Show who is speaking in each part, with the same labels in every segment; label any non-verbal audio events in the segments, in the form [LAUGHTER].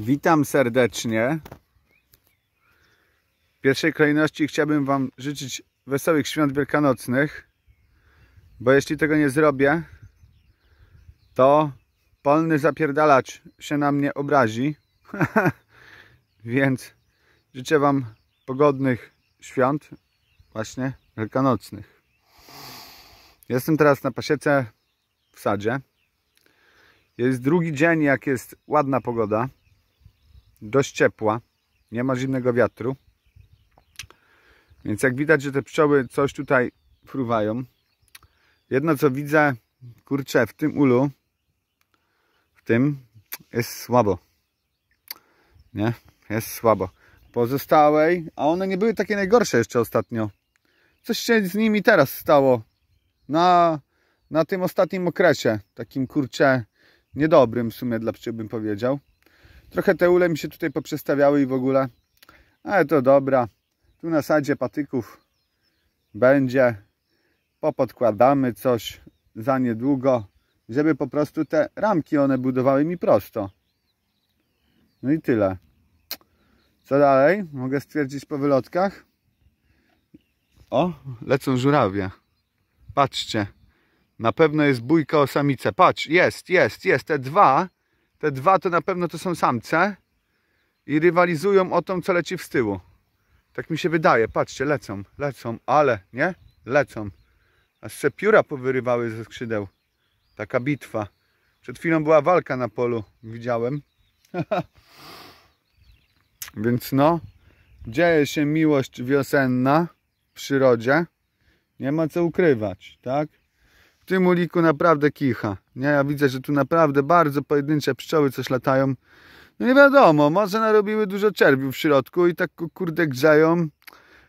Speaker 1: Witam serdecznie. W pierwszej kolejności chciałbym Wam życzyć wesołych świąt wielkanocnych, bo jeśli tego nie zrobię, to polny zapierdalacz się na mnie obrazi. [LAUGHS] Więc życzę Wam pogodnych świąt, właśnie wielkanocnych. Jestem teraz na pasiece w sadzie. Jest drugi dzień, jak jest ładna pogoda dość ciepła, nie ma zimnego wiatru. Więc jak widać, że te pszczoły coś tutaj fruwają. Jedno co widzę, kurczę, w tym ulu, w tym jest słabo. Nie? Jest słabo. Pozostałej, a one nie były takie najgorsze jeszcze ostatnio. Coś się z nimi teraz stało. Na, na tym ostatnim okresie, takim kurczę, niedobrym w sumie dla pszczoły bym powiedział. Trochę te ule mi się tutaj poprzestawiały i w ogóle. Ale to dobra. Tu na sadzie patyków będzie. Popodkładamy coś za niedługo, żeby po prostu te ramki one budowały mi prosto. No i tyle. Co dalej? Mogę stwierdzić po wylotkach? O, lecą żurawie. Patrzcie. Na pewno jest bójka o samicę. Patrz, jest, jest, jest. Te dwa te dwa to na pewno to są samce i rywalizują o tą, co leci w tyłu. Tak mi się wydaje. Patrzcie, lecą, lecą, ale, nie? Lecą. Aż se pióra powyrywały ze skrzydeł. Taka bitwa. Przed chwilą była walka na polu, widziałem. [LAUGHS] Więc no, dzieje się miłość wiosenna w przyrodzie. Nie ma co ukrywać, tak? tym uliku naprawdę kicha. Nie, ja widzę, że tu naprawdę bardzo pojedyncze pszczoły coś latają. No nie wiadomo, może narobiły dużo czerwiu w środku i tak kurde grzeją,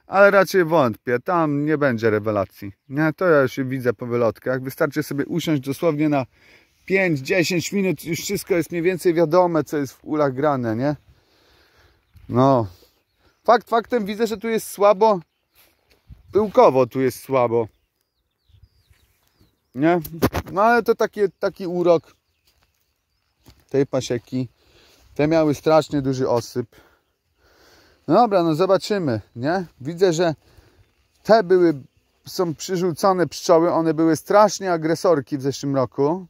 Speaker 1: ale raczej wątpię, tam nie będzie rewelacji. Nie, to ja już widzę po wylotkach. Wystarczy sobie usiąść dosłownie na 5-10 minut, już wszystko jest mniej więcej wiadome, co jest w ulach grane, nie? No. Fakt faktem widzę, że tu jest słabo, pyłkowo tu jest słabo. Nie? No ale to taki, taki urok tej pasieki. Te miały strasznie duży osyp. No dobra, no zobaczymy, nie? Widzę, że te były, są przyrzucone pszczoły, one były strasznie agresorki w zeszłym roku,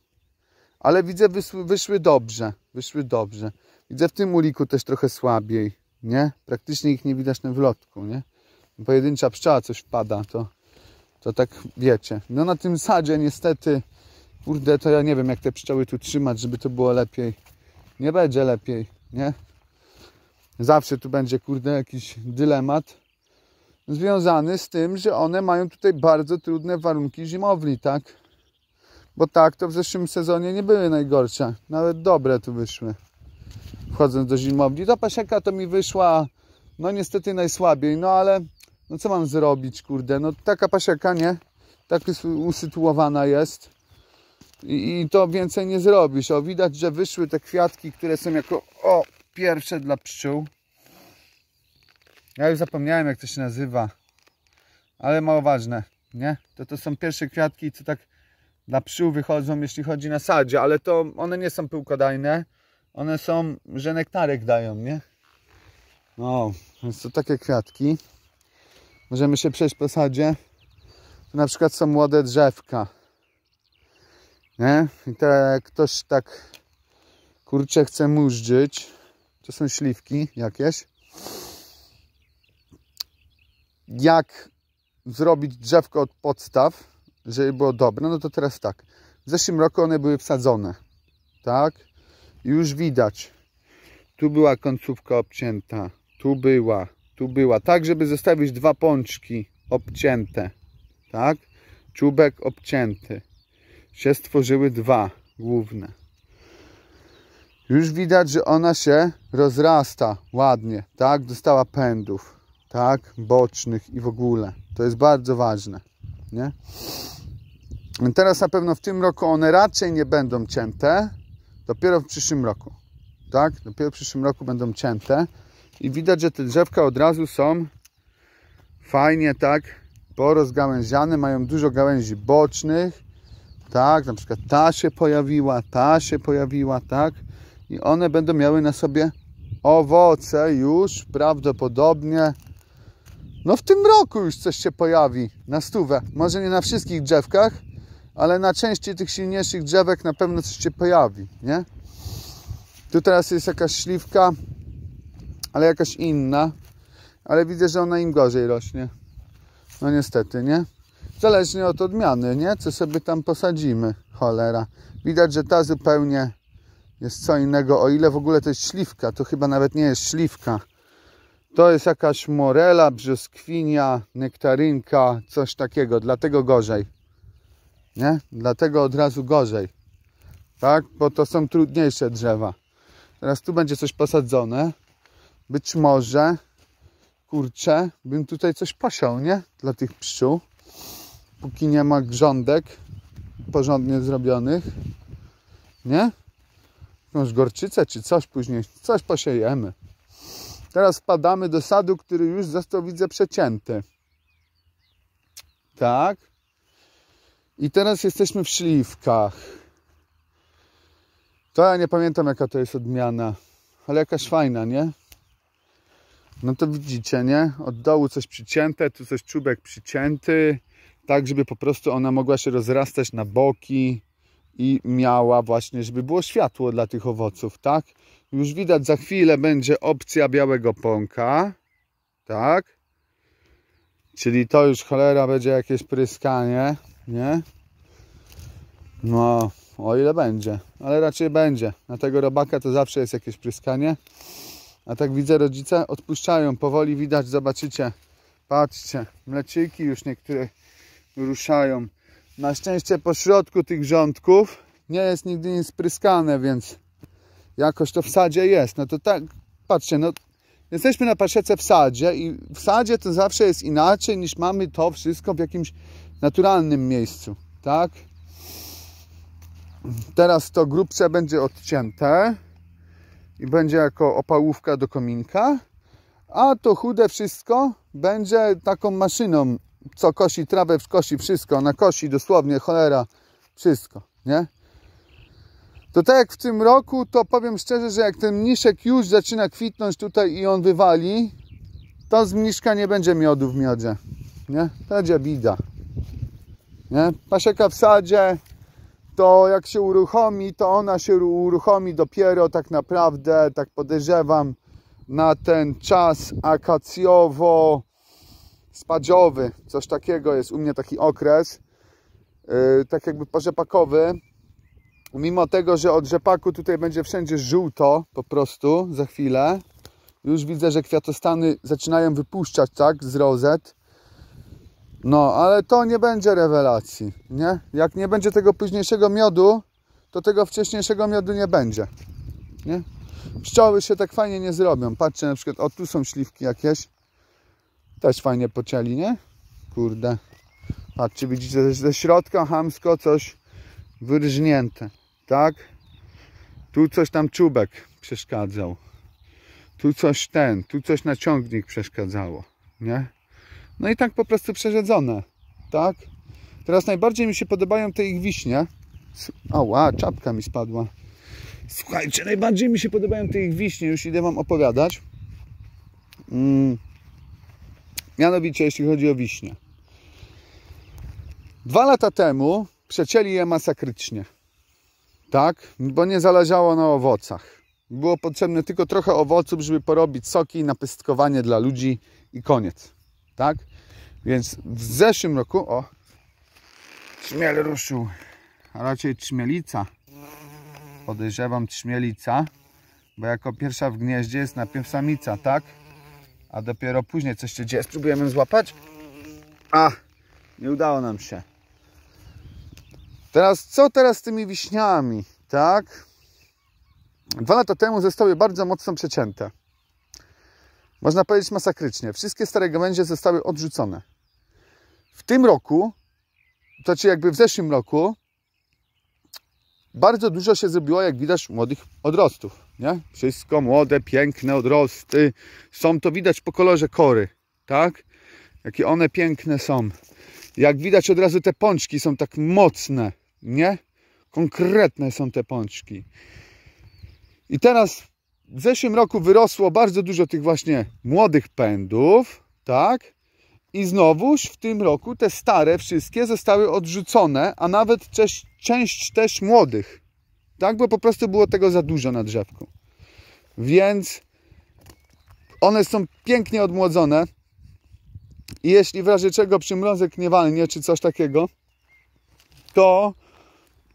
Speaker 1: ale widzę, wyszły, wyszły dobrze, wyszły dobrze. Widzę w tym uliku też trochę słabiej, nie? Praktycznie ich nie widać na wlotku, nie? Pojedyncza pszczoła coś wpada, to to tak wiecie. No na tym sadzie niestety, kurde, to ja nie wiem jak te pszczoły tu trzymać, żeby to było lepiej. Nie będzie lepiej, nie? Zawsze tu będzie, kurde, jakiś dylemat związany z tym, że one mają tutaj bardzo trudne warunki zimowli, tak? Bo tak, to w zeszłym sezonie nie były najgorsze. Nawet dobre tu wyszły. Wchodząc do zimowli. Ta pasieka to mi wyszła, no niestety najsłabiej, no ale no co mam zrobić, kurde? No taka pasiaka nie? Tak usytuowana jest. I, I, to więcej nie zrobisz. O, widać, że wyszły te kwiatki, które są jako, o, pierwsze dla pszczół. Ja już zapomniałem, jak to się nazywa. Ale mało ważne, nie? To to są pierwsze kwiatki, co tak dla pszczół wychodzą, jeśli chodzi na sadzie. Ale to one nie są pyłkodajne. One są, że nektarek dają, nie? No, więc to takie kwiatki. Możemy się przejść po sadzie. Tu na przykład są młode drzewka. Nie? I te ktoś tak kurczę chce mużdżyć. To są śliwki jakieś. Jak zrobić drzewko od podstaw, żeby było dobre? No to teraz tak. W zeszłym roku one były wsadzone. Tak? I już widać. Tu była końcówka obcięta. Tu była tu była, tak żeby zostawić dwa pączki obcięte, tak? Czubek obcięty. Się stworzyły dwa główne. Już widać, że ona się rozrasta ładnie, tak? Dostała pędów, tak? Bocznych i w ogóle. To jest bardzo ważne, nie? Teraz na pewno w tym roku one raczej nie będą cięte. Dopiero w przyszłym roku, tak? Dopiero w przyszłym roku będą cięte i widać, że te drzewka od razu są fajnie tak porozgałęziane, mają dużo gałęzi bocznych, tak, na przykład ta się pojawiła, ta się pojawiła, tak, i one będą miały na sobie owoce już prawdopodobnie no w tym roku już coś się pojawi na stówę, może nie na wszystkich drzewkach, ale na części tych silniejszych drzewek na pewno coś się pojawi, nie? Tu teraz jest jakaś śliwka, ale jakaś inna. Ale widzę, że ona im gorzej rośnie. No niestety, nie? Zależnie od odmiany, nie? Co sobie tam posadzimy, cholera. Widać, że ta zupełnie jest co innego, o ile w ogóle to jest śliwka. To chyba nawet nie jest śliwka. To jest jakaś morela, brzoskwinia, nektarynka, coś takiego. Dlatego gorzej. Nie? Dlatego od razu gorzej. Tak? Bo to są trudniejsze drzewa. Teraz tu będzie coś posadzone być może, kurczę, bym tutaj coś posiał, nie? Dla tych pszczół. Póki nie ma grządek porządnie zrobionych, nie? Jakąś gorczycę czy coś później, coś posiejemy. Teraz wpadamy do sadu, który już został, widzę, przecięty. Tak. I teraz jesteśmy w szliwkach. To ja nie pamiętam, jaka to jest odmiana, ale jakaś fajna, nie? No to widzicie, nie? Od dołu coś przycięte, tu coś czubek przycięty, tak żeby po prostu ona mogła się rozrastać na boki i miała właśnie, żeby było światło dla tych owoców, tak? Już widać za chwilę będzie opcja białego pąka, tak? Czyli to już cholera będzie jakieś pryskanie, nie? No, o ile będzie, ale raczej będzie. Na tego robaka to zawsze jest jakieś pryskanie. A tak widzę, rodzice odpuszczają powoli, widać, zobaczycie. Patrzcie, mleciki już niektóre ruszają. Na szczęście po środku tych rządków nie jest nigdy nic spryskane, więc jakoś to w sadzie jest. No to tak, patrzcie, no jesteśmy na pasiece w sadzie i w sadzie to zawsze jest inaczej niż mamy to wszystko w jakimś naturalnym miejscu, tak? Teraz to grubsze będzie odcięte i będzie jako opałówka do kominka, a to chude wszystko będzie taką maszyną, co kosi trawę, kosi wszystko, na kosi dosłownie cholera, wszystko, nie? To tak jak w tym roku, to powiem szczerze, że jak ten mniszek już zaczyna kwitnąć tutaj i on wywali, to z mniszka nie będzie miodu w miodzie, nie? To będzie bida, nie? Pasieka w sadzie, to jak się uruchomi, to ona się uruchomi dopiero tak naprawdę, tak podejrzewam, na ten czas akacjowo spadziowy, coś takiego jest u mnie taki okres, yy, tak jakby porzepakowy. Mimo tego, że od rzepaku tutaj będzie wszędzie żółto po prostu za chwilę, już widzę, że kwiatostany zaczynają wypuszczać tak z rozet. No, ale to nie będzie rewelacji, nie? Jak nie będzie tego późniejszego miodu, to tego wcześniejszego miodu nie będzie, nie? Pszczoły się tak fajnie nie zrobią. Patrzcie na przykład, o tu są śliwki jakieś. Też fajnie pocieli, nie? Kurde. Patrzcie, widzicie, ze środka hamsko coś wyrżnięte, tak? Tu coś tam czubek przeszkadzał. Tu coś ten, tu coś naciągnik przeszkadzało, nie? No i tak po prostu przerzedzone, tak? Teraz najbardziej mi się podobają te ich wiśnie. Ała, czapka mi spadła. Słuchajcie, najbardziej mi się podobają te ich wiśnie, już idę Wam opowiadać. Mm. Mianowicie, jeśli chodzi o wiśnie. Dwa lata temu przecięli je masakrycznie. Tak? Bo nie zależało na owocach. Było potrzebne tylko trochę owoców, żeby porobić soki napestkowanie dla ludzi i koniec tak? Więc w zeszłym roku, o, trzmiel ruszył, a raczej trzmielica, podejrzewam trzmielica, bo jako pierwsza w gnieździe jest najpierw samica, tak? A dopiero później coś się dzieje. Spróbujemy złapać. A, nie udało nam się. Teraz, co teraz z tymi wiśniami, tak? Dwa lata temu zostały bardzo mocno przecięte można powiedzieć masakrycznie. Wszystkie stare gałęzie zostały odrzucone. W tym roku, to znaczy jakby w zeszłym roku, bardzo dużo się zrobiło, jak widać, młodych odrostów. Nie? Wszystko młode, piękne odrosty. Są to widać po kolorze kory, tak? Jakie one piękne są. Jak widać od razu te pączki są tak mocne, nie? Konkretne są te pączki. I teraz w zeszłym roku wyrosło bardzo dużo tych właśnie młodych pędów, tak? I znowuż w tym roku te stare wszystkie zostały odrzucone, a nawet część, część też młodych, tak? Bo po prostu było tego za dużo na drzewku. Więc one są pięknie odmłodzone. I jeśli w razie czego przymrozek nie walnie, czy coś takiego, to,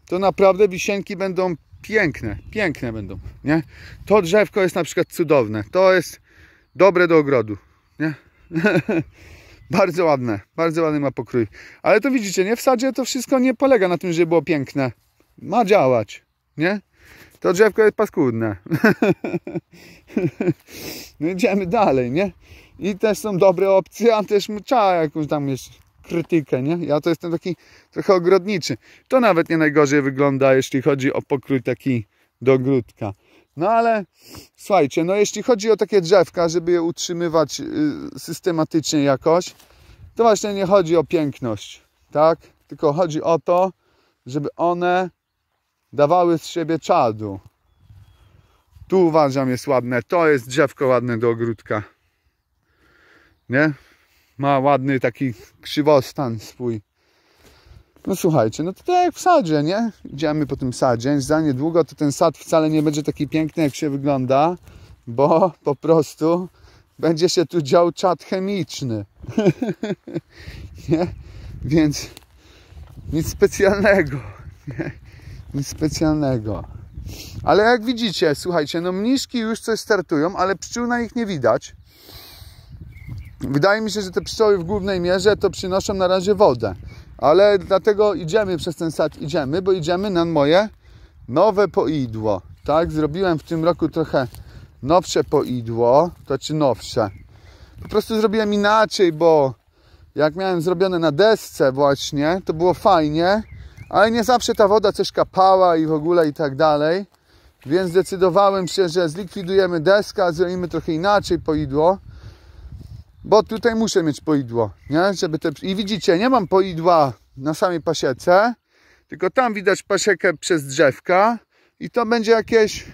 Speaker 1: to naprawdę wisienki będą Piękne, piękne będą, nie? To drzewko jest na przykład cudowne. To jest dobre do ogrodu, nie? [LAUGHS] bardzo ładne, bardzo ładny ma pokrój. Ale to widzicie, nie? W sadzie to wszystko nie polega na tym, żeby było piękne. Ma działać, nie? To drzewko jest paskudne. [LAUGHS] no idziemy dalej, nie? I też są dobre opcje, a też trzeba jakąś tam jeszcze krytykę, nie? Ja to jestem taki trochę ogrodniczy. To nawet nie najgorzej wygląda, jeśli chodzi o pokrój taki do ogródka. No ale słuchajcie, no jeśli chodzi o takie drzewka, żeby je utrzymywać y, systematycznie jakoś, to właśnie nie chodzi o piękność, tak? Tylko chodzi o to, żeby one dawały z siebie czadu. Tu uważam jest ładne, to jest drzewko ładne do ogródka. Nie? ma ładny taki krzywostan swój. No słuchajcie, no to tak jak w sadzie, nie? Idziemy po tym sadzie. Za niedługo to ten sad wcale nie będzie taki piękny, jak się wygląda, bo po prostu będzie się tu dział czat chemiczny. [LAUGHS] nie? Więc nic specjalnego. Nie? Nic specjalnego. Ale jak widzicie, słuchajcie, no mniszki już coś startują, ale pszczół na nich nie widać. Wydaje mi się, że te pszczoły w głównej mierze to przynoszą na razie wodę. Ale dlatego idziemy przez ten sad, idziemy, bo idziemy na moje nowe poidło. Tak, zrobiłem w tym roku trochę nowsze poidło, to czy znaczy nowsze. Po prostu zrobiłem inaczej, bo jak miałem zrobione na desce właśnie, to było fajnie, ale nie zawsze ta woda coś kapała i w ogóle i tak dalej. Więc zdecydowałem się, że zlikwidujemy deskę, zrobimy trochę inaczej poidło bo tutaj muszę mieć poidło, nie? Żeby te... I widzicie, nie mam poidła na samej pasiece, tylko tam widać pasiekę przez drzewka i to będzie jakieś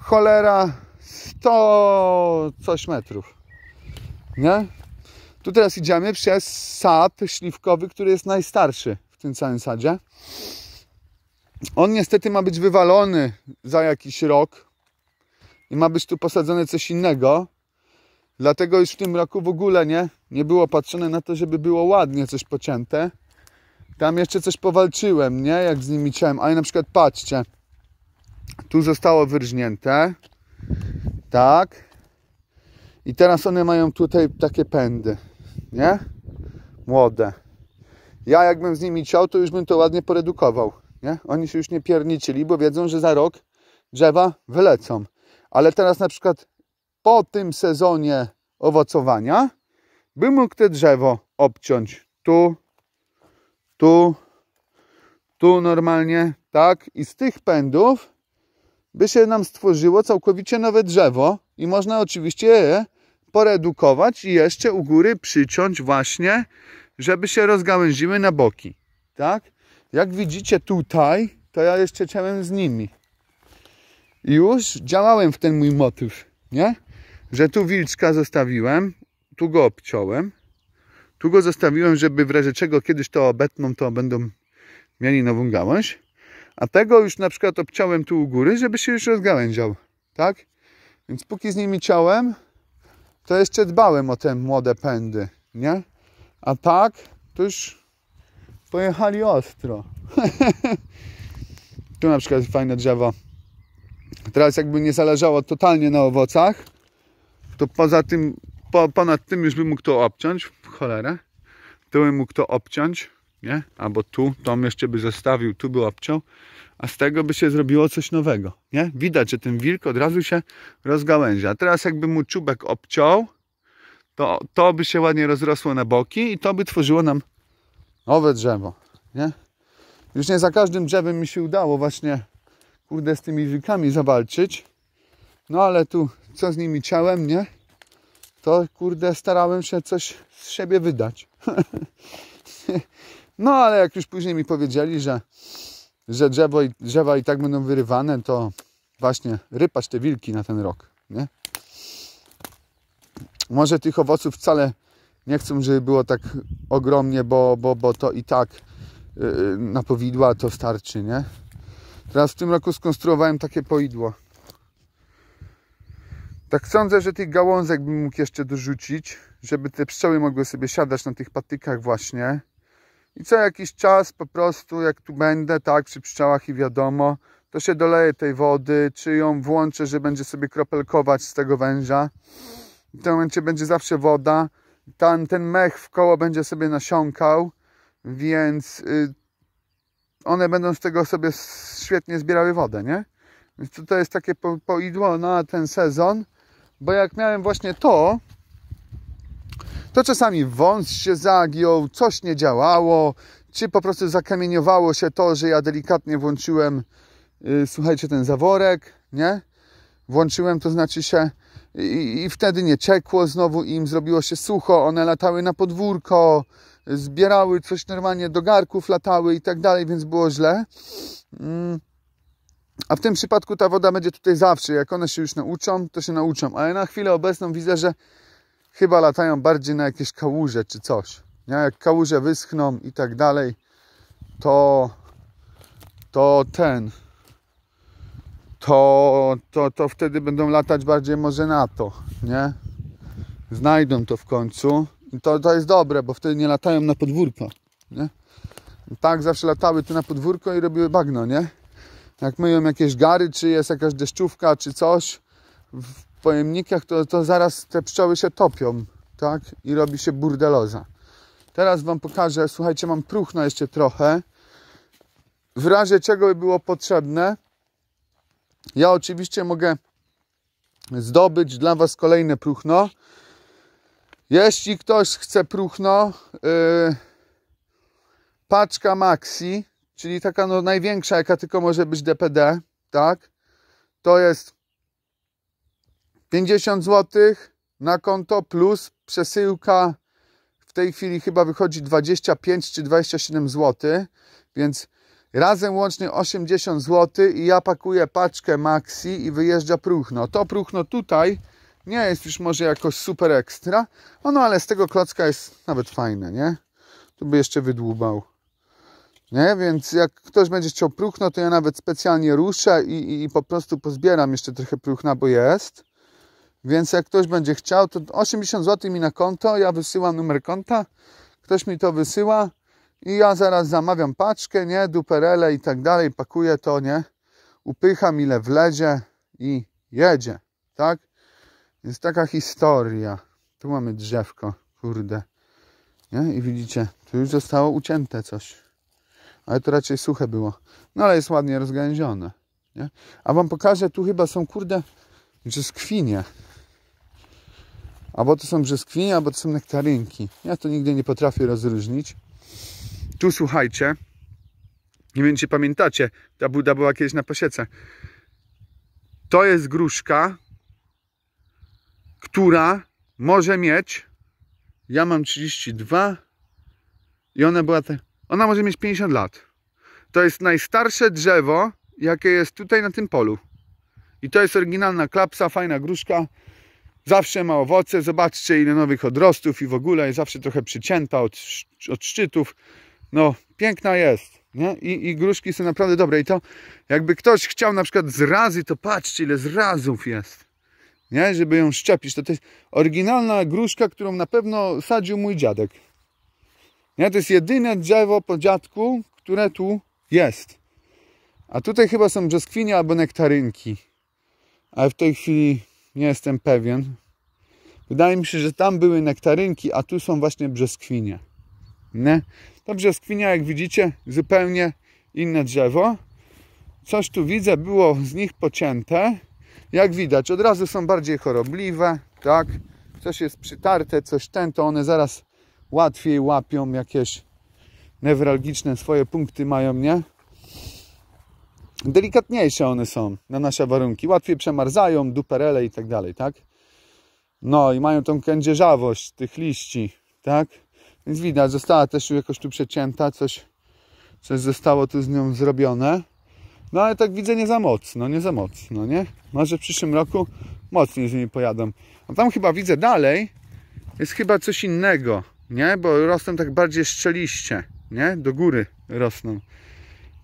Speaker 1: cholera 100 coś metrów, nie? Tu teraz idziemy przez sad śliwkowy, który jest najstarszy w tym całym sadzie. On niestety ma być wywalony za jakiś rok i ma być tu posadzone coś innego. Dlatego już w tym roku w ogóle nie, nie było patrzone na to, żeby było ładnie coś pocięte. Tam jeszcze coś powalczyłem, nie? Jak z nimi ciałem. Ale na przykład patrzcie. Tu zostało wyrżnięte. Tak. I teraz one mają tutaj takie pędy. Nie? Młode. Ja jakbym z nimi ciął, to już bym to ładnie poredukował. Nie? Oni się już nie pierniczyli, bo wiedzą, że za rok drzewa wylecą. Ale teraz na przykład po tym sezonie owocowania, by mógł te drzewo obciąć tu, tu, tu normalnie, tak? I z tych pędów by się nam stworzyło całkowicie nowe drzewo i można oczywiście je poredukować i jeszcze u góry przyciąć właśnie, żeby się rozgałęziły na boki, tak? Jak widzicie tutaj, to ja jeszcze ciałem z nimi. I już działałem w ten mój motyw, nie? że tu wilczka zostawiłem, tu go obciąłem, tu go zostawiłem, żeby w razie czego kiedyś to obetną, to będą mieli nową gałąź. A tego już na przykład obciąłem tu u góry, żeby się już rozgałęział, tak? Więc póki z nimi ciąłem, to jeszcze dbałem o te młode pędy, nie? A tak, to już pojechali ostro. [LAUGHS] tu na przykład fajne drzewo. Teraz jakby nie zależało totalnie na owocach, to poza tym, po, ponad tym już by mógł to obciąć, w cholerę. Tu by mógł to obciąć, nie? Albo tu, tam jeszcze by zostawił, tu by obciął, a z tego by się zrobiło coś nowego, nie? Widać, że ten wilk od razu się rozgałęzia. A teraz jakby mu czubek obciął, to, to by się ładnie rozrosło na boki i to by tworzyło nam nowe drzewo, nie? Już nie za każdym drzewem mi się udało właśnie, kurde, z tymi wilkami zawalczyć. No ale tu co z nimi ciałem, nie? To kurde, starałem się coś z siebie wydać. [LAUGHS] no ale jak już później mi powiedzieli, że, że drzewo i, drzewa i tak będą wyrywane, to właśnie rypać te wilki na ten rok, nie? Może tych owoców wcale nie chcą, żeby było tak ogromnie, bo, bo, bo to i tak yy, na powidła to starczy, nie? Teraz w tym roku skonstruowałem takie poidło. Tak sądzę, że tych gałązek bym mógł jeszcze dorzucić, żeby te pszczoły mogły sobie siadać na tych patykach właśnie. I co jakiś czas po prostu, jak tu będę, tak, przy pszczołach i wiadomo, to się doleję tej wody, czy ją włączę, że będzie sobie kropelkować z tego węża. W tym momencie będzie zawsze woda. Ten, ten mech w koło będzie sobie nasiąkał, więc y, one będą z tego sobie świetnie zbierały wodę, nie? Więc to, jest takie po, na ten sezon. Bo jak miałem właśnie to, to czasami wąs się zagiął, coś nie działało, czy po prostu zakamieniowało się to, że ja delikatnie włączyłem, yy, słuchajcie, ten zaworek, nie? Włączyłem, to znaczy się, i, i, wtedy nie ciekło znowu im, zrobiło się sucho, one latały na podwórko, zbierały coś normalnie do garków, latały i tak dalej, więc było źle. Yy. A w tym przypadku ta woda będzie tutaj zawsze. Jak one się już nauczą, to się nauczą. Ale na chwilę obecną widzę, że chyba latają bardziej na jakieś kałuże czy coś. Nie? Jak kałuże wyschną i tak dalej, to, to ten, to, to, to wtedy będą latać bardziej może na to, nie? Znajdą to w końcu. I to, to jest dobre, bo wtedy nie latają na podwórko, nie? Tak zawsze latały tu na podwórko i robiły bagno, nie? jak myją jakieś gary, czy jest jakaś deszczówka, czy coś w pojemnikach, to, to zaraz te pszczoły się topią, tak? I robi się burdeloza. Teraz Wam pokażę, słuchajcie, mam próchno jeszcze trochę. W razie czego by było potrzebne, ja oczywiście mogę zdobyć dla Was kolejne próchno. Jeśli ktoś chce próchno, yy, paczka Maxi czyli taka no największa, jaka tylko może być DPD, tak? To jest 50 zł na konto plus przesyłka w tej chwili chyba wychodzi 25 czy 27 zł, więc razem łącznie 80 zł i ja pakuję paczkę maxi i wyjeżdża próchno. To próchno tutaj nie jest już może jakoś super ekstra, no, no ale z tego klocka jest nawet fajne, nie? Tu by jeszcze wydłubał. Nie? Więc jak ktoś będzie chciał próchno, to ja nawet specjalnie ruszę i, i, i po prostu pozbieram jeszcze trochę próchna, bo jest. Więc jak ktoś będzie chciał, to 80 zł mi na konto, ja wysyłam numer konta, ktoś mi to wysyła i ja zaraz zamawiam paczkę, nie, duperele i tak dalej, pakuję to, nie, upycham ile wlezie i jedzie, tak? Więc taka historia. Tu mamy drzewko, kurde, nie? I widzicie, tu już zostało ucięte coś ale to raczej suche było. No ale jest ładnie rozgałęzione. Nie? A wam pokażę, tu chyba są kurde brzeskwinie. Albo to są brzeskwinie, albo to są nektarynki. Ja to nigdy nie potrafię rozróżnić. Tu słuchajcie, nie wiem czy pamiętacie, ta buda była kiedyś na pasiece. To jest gruszka, która może mieć, ja mam 32 i ona była te ona może mieć 50 lat. To jest najstarsze drzewo, jakie jest tutaj na tym polu. I to jest oryginalna klapsa, fajna gruszka. Zawsze ma owoce, zobaczcie ile nowych odrostów i w ogóle jest zawsze trochę przycięta od, od szczytów. No, piękna jest. Nie? I, I gruszki są naprawdę dobre. I to jakby ktoś chciał na przykład zrazy, to patrzcie ile zrazów jest. Nie? Żeby ją szczepić. To, to jest oryginalna gruszka, którą na pewno sadził mój dziadek. Nie? To jest jedyne drzewo po dziadku, które tu jest. A tutaj chyba są brzoskwinie albo nektarynki. Ale w tej chwili nie jestem pewien. Wydaje mi się, że tam były nektarynki, a tu są właśnie brzoskwinie. Nie? To brzoskwinia, jak widzicie, zupełnie inne drzewo. Coś tu widzę, było z nich pocięte. Jak widać, od razu są bardziej chorobliwe, tak? Coś jest przytarte, coś ten, to one zaraz łatwiej łapią jakieś newralgiczne swoje punkty mają, nie? Delikatniejsze one są na nasze warunki. Łatwiej przemarzają, duperele i tak dalej, tak? No i mają tą kędzierzawość tych liści, tak? Więc widać, została też jakoś tu przecięta, coś, coś zostało tu z nią zrobione. No ale tak widzę nie za mocno, nie za mocno, nie? Może w przyszłym roku mocniej z nimi pojadą. A no tam chyba widzę dalej, jest chyba coś innego nie? Bo rosną tak bardziej szczeliście, nie? Do góry rosną.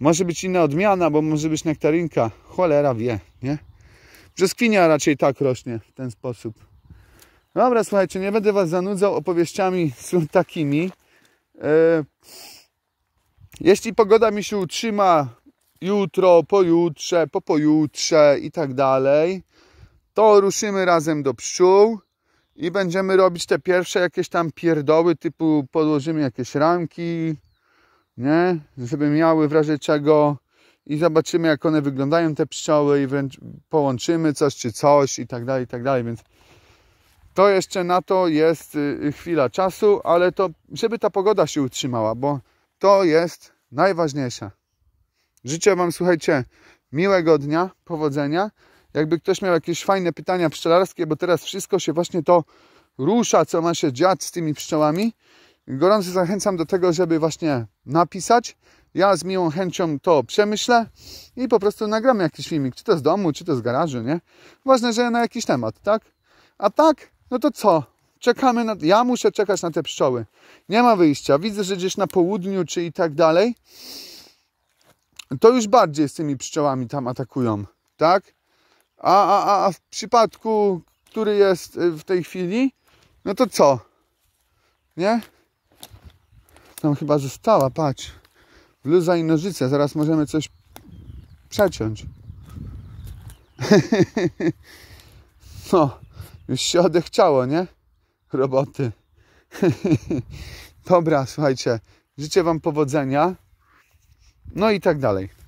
Speaker 1: Może być inna odmiana, bo może być nektarinka. Cholera wie, nie? Brzoskwinia raczej tak rośnie w ten sposób. Dobra, słuchajcie, nie będę Was zanudzał opowieściami [LAUGHS] takimi. E, jeśli pogoda mi się utrzyma jutro, pojutrze, po pojutrze i tak dalej, to ruszymy razem do pszczół i będziemy robić te pierwsze jakieś tam pierdoły, typu podłożymy jakieś ramki, nie? Żeby miały w razie czego i zobaczymy jak one wyglądają te pszczoły i wręcz połączymy coś czy coś i tak dalej, i tak dalej, więc to jeszcze na to jest y, y, chwila czasu, ale to, żeby ta pogoda się utrzymała, bo to jest najważniejsze. Życzę Wam, słuchajcie, miłego dnia, powodzenia jakby ktoś miał jakieś fajne pytania pszczelarskie, bo teraz wszystko się właśnie to rusza, co ma się dziać z tymi pszczołami, gorąco zachęcam do tego, żeby właśnie napisać. Ja z miłą chęcią to przemyślę i po prostu nagram jakiś filmik, czy to z domu, czy to z garażu, nie? Ważne, że na jakiś temat, tak? A tak, no to co? Czekamy na... Ja muszę czekać na te pszczoły. Nie ma wyjścia. Widzę, że gdzieś na południu, czy i tak dalej, to już bardziej z tymi pszczołami tam atakują, tak? a, a, a w przypadku, który jest y, w tej chwili, no to co? Nie? Tam chyba została, patrz. Bluza i nożyce, zaraz możemy coś przeciąć. [LAUGHS] no, już się odechciało, nie? Roboty. [LAUGHS] Dobra, słuchajcie. Życzę Wam powodzenia. No i tak dalej.